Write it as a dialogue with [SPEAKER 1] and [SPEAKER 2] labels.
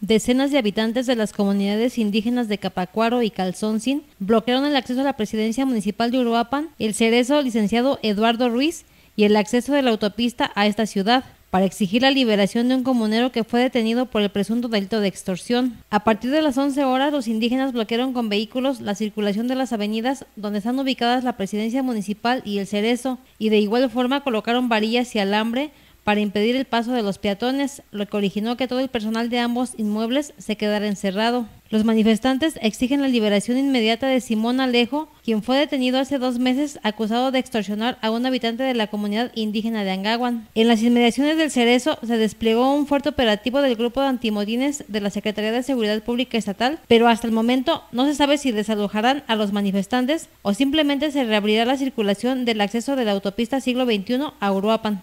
[SPEAKER 1] Decenas de habitantes de las comunidades indígenas de Capacuaro y Calzoncin bloquearon el acceso a la presidencia municipal de Uruapan, el cerezo licenciado Eduardo Ruiz y el acceso de la autopista a esta ciudad para exigir la liberación de un comunero que fue detenido por el presunto delito de extorsión. A partir de las 11 horas, los indígenas bloquearon con vehículos la circulación de las avenidas donde están ubicadas la presidencia municipal y el cerezo, y de igual forma colocaron varillas y alambre para impedir el paso de los peatones, lo que originó que todo el personal de ambos inmuebles se quedara encerrado. Los manifestantes exigen la liberación inmediata de Simón Alejo, quien fue detenido hace dos meses acusado de extorsionar a un habitante de la comunidad indígena de Angaguan. En las inmediaciones del Cerezo se desplegó un fuerte operativo del grupo de antimodines de la Secretaría de Seguridad Pública Estatal, pero hasta el momento no se sabe si desalojarán a los manifestantes o simplemente se reabrirá la circulación del acceso de la autopista siglo XXI a Uruapan.